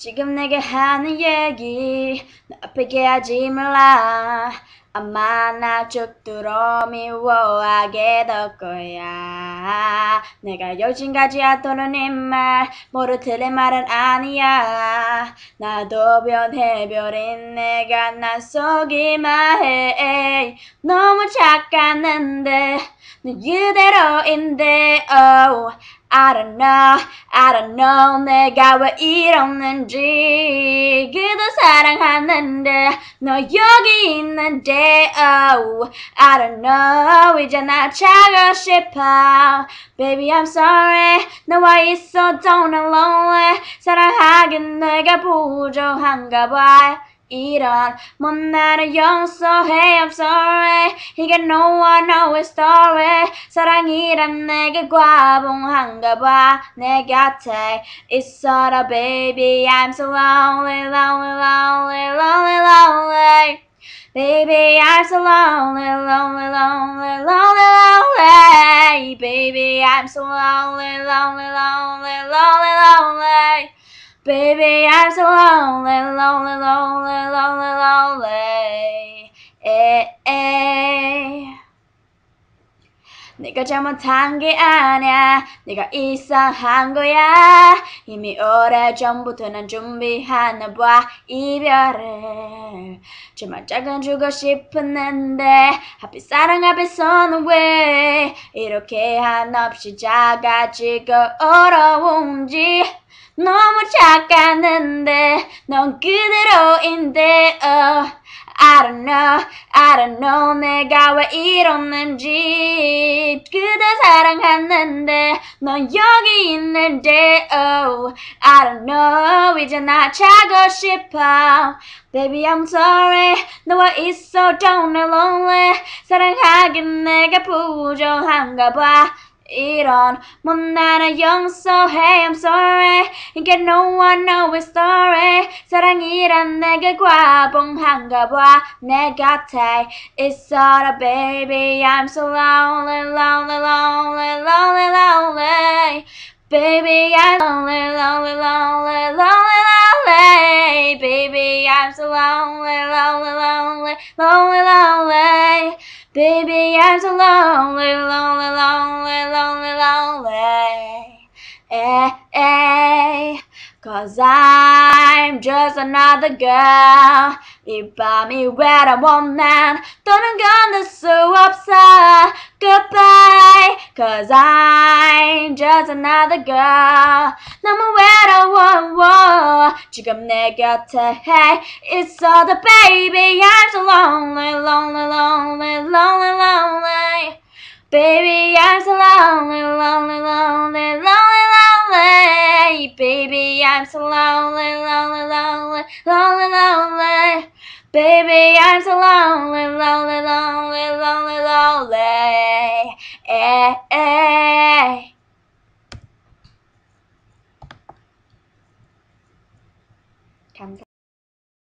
지금 내게 하는 얘기 나 아프게 하지 몰라 아마 나 죽도록 미워하게 될 거야 내가 여진까지 하도록 네말 모두 틀의 말은 아니야 나도 변해버린 내가 나속이마해 너무 착각는데너 그대로인데 oh. I don't know, I don't know 내가 왜 이러는지 그도 사랑하는데 너 여기 있는데 oh I don't know 이제 나 자고 싶어 Baby I'm sorry 너와 있어 don't a l o n e 사랑하긴 내가 부족한가 봐 eat on. Mom and young, so hey, I'm sorry. He got no one know his story. 사랑이란 내게 과봉한가 봐. 내 곁에 It's 있어라, baby. I'm so lonely, lonely, lonely, lonely, lonely. Baby, I'm so lonely, lonely, lonely, lonely, lonely. Baby, I'm so lonely, lonely, lonely, lonely, lonely. Baby, I'm so lonely, lonely, lonely, lonely, lonely. Eh, eh. 네가 잘못한 게 아니야 네가 이상한 거야 이미 오래전부터 난 준비하나 봐 이별을 정말 작은 주고 싶었는데 하필 사랑 앞에서 는왜 이렇게 한없이 작아지고 어려운지 너무 착각했는데 넌 그대로인데 oh. I don't know, I don't know 내가 왜 이러는지 그대 사랑하는데 넌 여기 있는데 oh I don't know 이제 나 자고 싶어 Baby I'm sorry 너와 있어 don't lonely 사랑하긴 내가 부족한가 봐 it on. More than a young, so hey, I'm sorry. Get no one know it's sorry. 사랑이란 내게 과봉한 가봐 내 곁에 a baby. I'm so lonely, lonely, lonely, lonely, lonely. Baby, I'm lonely, lonely, lonely, lonely, lonely. Baby, I'm so lonely, lonely, lonely, lonely, lonely. Baby, I'm so lonely. lonely. Cause I'm just another girl. You buy me where I want man. Don't gonna so upset. Goodbye. Cause I'm just another girl. want 외로워. 지금 내 곁에 hey, all the baby. I'm so lonely, lonely, lonely, lonely, lonely. Baby, I'm so I'm so lonely, lonely, lonely, lonely, lonely. Baby, I'm so lonely, lonely, lonely, lonely, lonely. Eh, eh. eh.